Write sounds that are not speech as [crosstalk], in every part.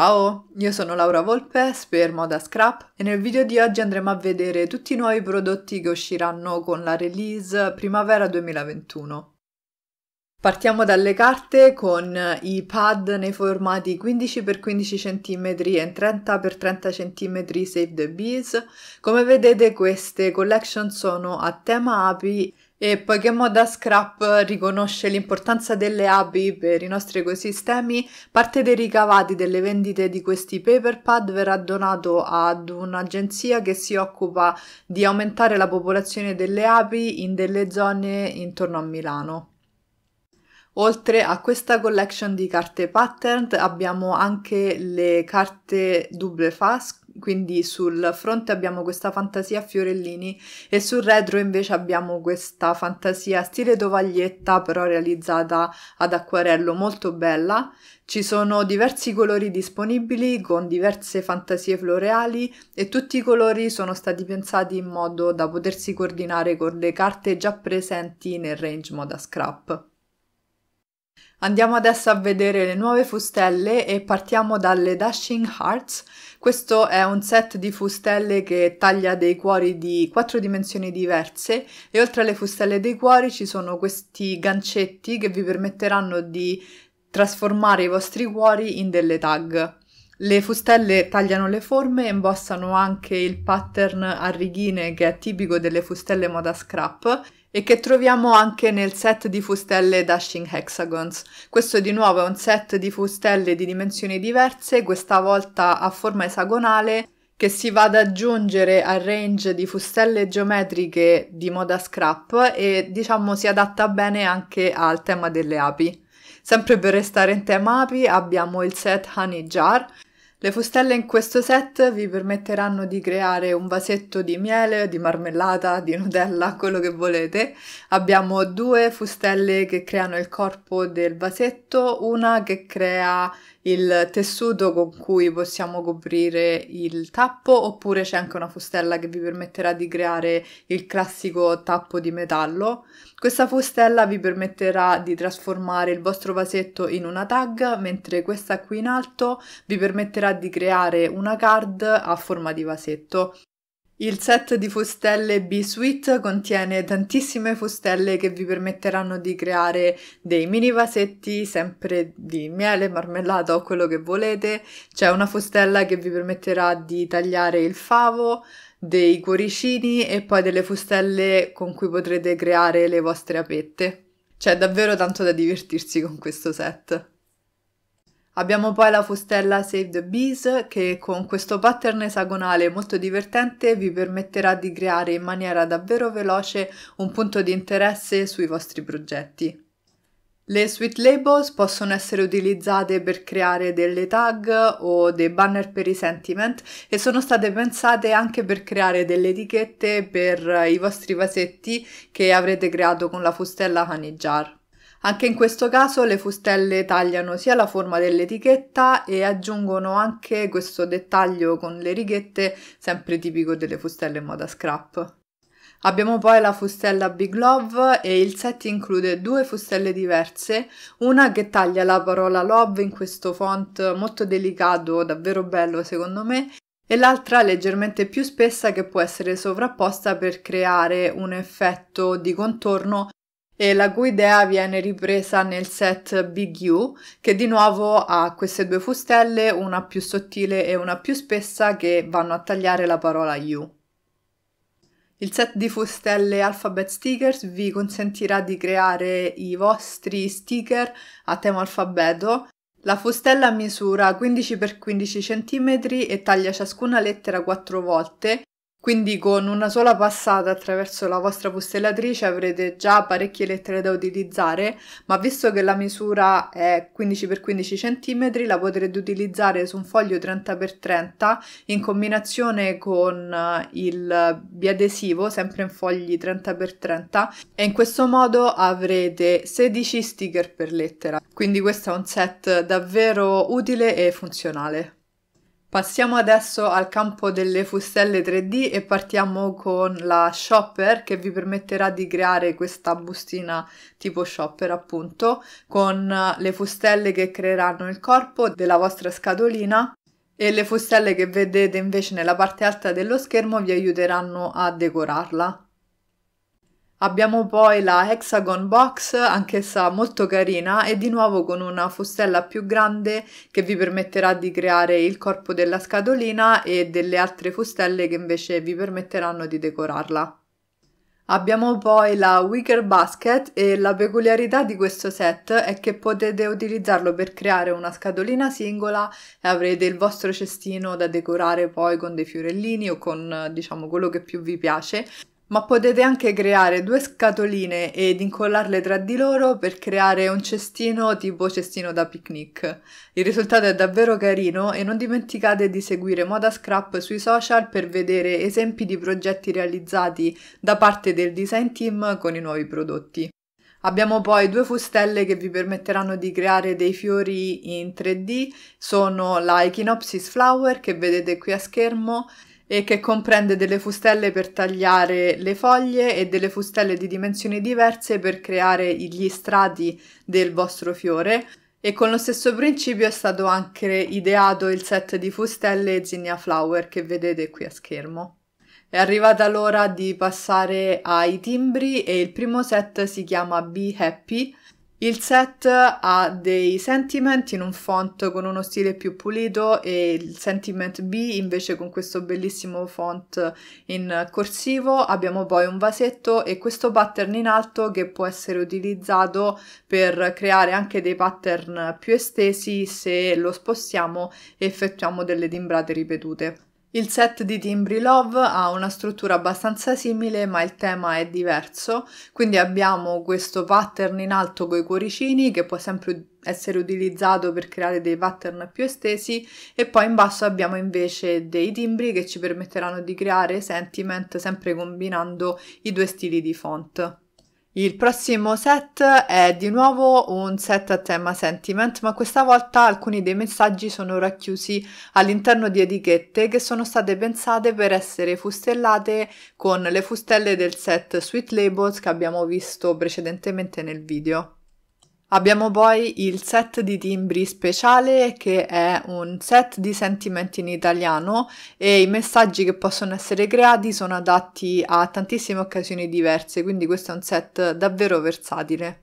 Ciao, io sono Laura Volpe, per Moda Scrap e nel video di oggi andremo a vedere tutti i nuovi prodotti che usciranno con la release primavera 2021. Partiamo dalle carte con i pad nei formati 15x15 cm e 30x30 cm Save the Bees. Come vedete queste collection sono a tema api e poiché Moda Scrap riconosce l'importanza delle api per i nostri ecosistemi, parte dei ricavati delle vendite di questi paper pad verrà donato ad un'agenzia che si occupa di aumentare la popolazione delle api in delle zone intorno a Milano. Oltre a questa collection di carte patterned abbiamo anche le carte double fast, quindi sul fronte abbiamo questa fantasia a fiorellini e sul retro invece abbiamo questa fantasia stile tovaglietta però realizzata ad acquarello molto bella. Ci sono diversi colori disponibili con diverse fantasie floreali e tutti i colori sono stati pensati in modo da potersi coordinare con le carte già presenti nel range moda scrap. Andiamo adesso a vedere le nuove fustelle e partiamo dalle Dashing Hearts. Questo è un set di fustelle che taglia dei cuori di quattro dimensioni diverse e oltre alle fustelle dei cuori ci sono questi gancetti che vi permetteranno di trasformare i vostri cuori in delle tag. Le fustelle tagliano le forme e imbossano anche il pattern a righine che è tipico delle fustelle moda scrap e che troviamo anche nel set di fustelle Dashing Hexagons. Questo di nuovo è un set di fustelle di dimensioni diverse, questa volta a forma esagonale, che si va ad aggiungere al range di fustelle geometriche di moda scrap e diciamo si adatta bene anche al tema delle api. Sempre per restare in tema api abbiamo il set Honey Jar, le fustelle in questo set vi permetteranno di creare un vasetto di miele, di marmellata, di nutella, [laughs] quello che volete. Abbiamo due fustelle che creano il corpo del vasetto, una che crea il tessuto con cui possiamo coprire il tappo oppure c'è anche una fustella che vi permetterà di creare il classico tappo di metallo. Questa fustella vi permetterà di trasformare il vostro vasetto in una tag mentre questa qui in alto vi permetterà di creare una card a forma di vasetto. Il set di fustelle B-Suite contiene tantissime fustelle che vi permetteranno di creare dei mini vasetti sempre di miele, marmellata o quello che volete. C'è una fustella che vi permetterà di tagliare il favo, dei cuoricini e poi delle fustelle con cui potrete creare le vostre apette. C'è davvero tanto da divertirsi con questo set. Abbiamo poi la fustella Save the Bees che con questo pattern esagonale molto divertente vi permetterà di creare in maniera davvero veloce un punto di interesse sui vostri progetti. Le sweet labels possono essere utilizzate per creare delle tag o dei banner per i sentiment e sono state pensate anche per creare delle etichette per i vostri vasetti che avrete creato con la fustella Honey Jar. Anche in questo caso le fustelle tagliano sia la forma dell'etichetta e aggiungono anche questo dettaglio con le righette, sempre tipico delle fustelle in moda scrap. Abbiamo poi la fustella Big Love e il set include due fustelle diverse, una che taglia la parola Love in questo font molto delicato, davvero bello secondo me, e l'altra leggermente più spessa che può essere sovrapposta per creare un effetto di contorno e la cui idea viene ripresa nel set Big U, che di nuovo ha queste due fustelle, una più sottile e una più spessa, che vanno a tagliare la parola U. Il set di fustelle Alphabet Stickers vi consentirà di creare i vostri sticker a tema alfabeto. La fustella misura 15x15 cm e taglia ciascuna lettera 4 volte quindi con una sola passata attraverso la vostra fustellatrice avrete già parecchie lettere da utilizzare, ma visto che la misura è 15x15 cm la potrete utilizzare su un foglio 30x30 in combinazione con eh, il biadesivo, sempre in fogli 30x30 e in questo modo avrete 16 sticker per lettera. Quindi questo è un set davvero utile e funzionale. Passiamo adesso al campo delle fustelle 3D e partiamo con la Shopper che vi permetterà di creare questa bustina tipo Shopper appunto con eh, le fustelle che creeranno il corpo della vostra scatolina e le fustelle che vedete invece nella parte alta dello schermo vi aiuteranno a decorarla. Abbiamo poi la Hexagon Box, anch'essa molto carina e di nuovo con una fustella più grande che vi permetterà di creare il corpo della scatolina e delle altre fustelle che invece vi permetteranno di decorarla. Abbiamo poi la Wicker Basket e la peculiarità di questo set è che potete utilizzarlo per creare una scatolina singola e avrete il vostro cestino da decorare poi con dei fiorellini o con diciamo quello che più vi piace ma potete anche creare due scatoline ed incollarle tra di loro per creare un cestino tipo cestino da picnic. Il risultato è davvero carino e non dimenticate di seguire Moda Scrap sui social per vedere esempi di progetti realizzati da parte del design team con i nuovi prodotti. Abbiamo poi due fustelle che vi permetteranno di creare dei fiori in 3D, sono la Echinopsis Flower che vedete qui a schermo e che comprende delle fustelle per tagliare le foglie e delle fustelle di dimensioni diverse per creare gli strati del vostro fiore. E con lo stesso principio è stato anche ideato il set di fustelle Zinnia Flower che vedete qui a schermo. È arrivata l'ora di passare ai timbri e il primo set si chiama Be Happy il set ha dei sentiment in un font con uno stile più pulito e il sentiment B invece con questo bellissimo font in corsivo. Abbiamo poi un vasetto e questo pattern in alto che può essere utilizzato per creare anche dei pattern più estesi se lo spostiamo e effettuiamo delle timbrate ripetute. Il set di Timbri Love ha una struttura abbastanza simile ma il tema è diverso, quindi abbiamo questo pattern in alto con i cuoricini che può sempre essere utilizzato per creare dei pattern più estesi e poi in basso abbiamo invece dei timbri che ci permetteranno di creare sentiment sempre combinando i due stili di font. Il prossimo set è di nuovo un set a tema sentiment, ma questa volta alcuni dei messaggi sono racchiusi all'interno di etichette che sono state pensate per essere fustellate con le fustelle del set Sweet Labels che abbiamo visto precedentemente nel video. Abbiamo poi il set di timbri speciale che è un set di sentimenti in italiano e i messaggi che possono essere creati sono adatti a tantissime occasioni diverse, quindi questo è un set davvero versatile.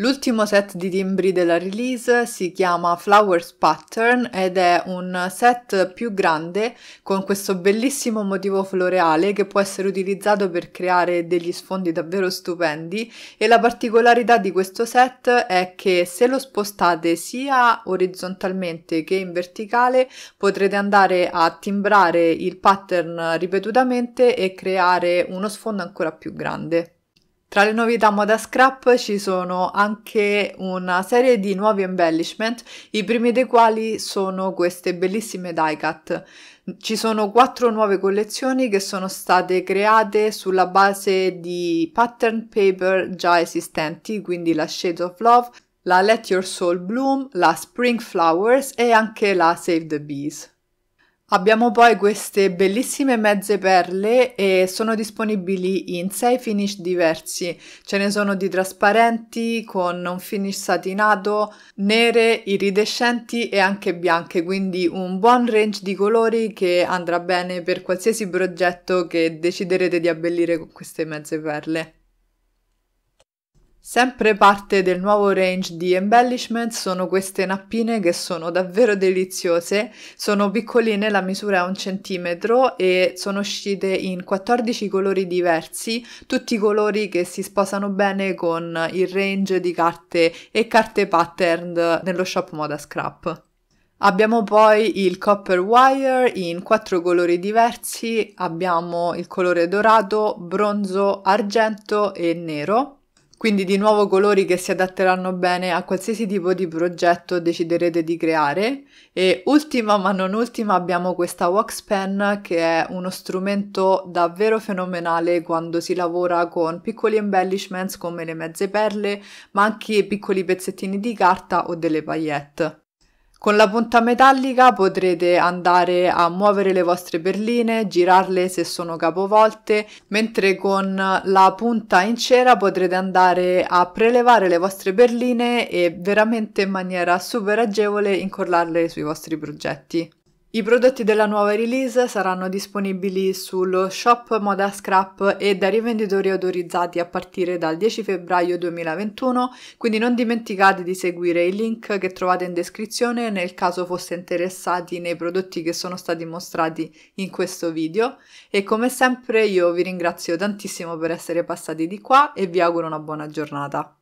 L'ultimo set di timbri della release si chiama Flowers Pattern ed è un set più grande con questo bellissimo motivo floreale che può essere utilizzato per creare degli sfondi davvero stupendi e la particolarità di questo set è che se lo spostate sia orizzontalmente che in verticale potrete andare a timbrare il pattern ripetutamente e creare uno sfondo ancora più grande. Tra le novità Moda Scrap ci sono anche una serie di nuovi embellishment, i primi dei quali sono queste bellissime die cut. Ci sono quattro nuove collezioni che sono state create sulla base di pattern paper già esistenti, quindi la Shades of Love, la Let Your Soul Bloom, la Spring Flowers e anche la Save the Bees. Abbiamo poi queste bellissime mezze perle e sono disponibili in 6 finish diversi, ce ne sono di trasparenti con un finish satinato, nere, iridescenti e anche bianche, quindi un buon range di colori che andrà bene per qualsiasi progetto che deciderete di abbellire con queste mezze perle. Sempre parte del nuovo range di embellishment sono queste nappine che sono davvero deliziose, sono piccoline, la misura è un centimetro e sono uscite in 14 colori diversi, tutti colori che si sposano bene con il range di carte e carte patterned nello shop Moda Scrap. Abbiamo poi il copper wire in quattro colori diversi, abbiamo il colore dorato, bronzo, argento e nero quindi di nuovo colori che si adatteranno bene a qualsiasi tipo di progetto deciderete di creare. E ultima ma non ultima abbiamo questa wax pen che è uno strumento davvero fenomenale quando si lavora con piccoli embellishments come le mezze perle ma anche piccoli pezzettini di carta o delle paillette. Con la punta metallica potrete andare a muovere le vostre berline, girarle se sono capovolte, mentre con la punta in cera potrete andare a prelevare le vostre berline e veramente in maniera super agevole incollarle sui vostri progetti. I prodotti della nuova release saranno disponibili sullo shop Moda Scrap e da rivenditori autorizzati a partire dal 10 febbraio 2021, quindi non dimenticate di seguire i link che trovate in descrizione nel caso foste interessati nei prodotti che sono stati mostrati in questo video e come sempre io vi ringrazio tantissimo per essere passati di qua e vi auguro una buona giornata.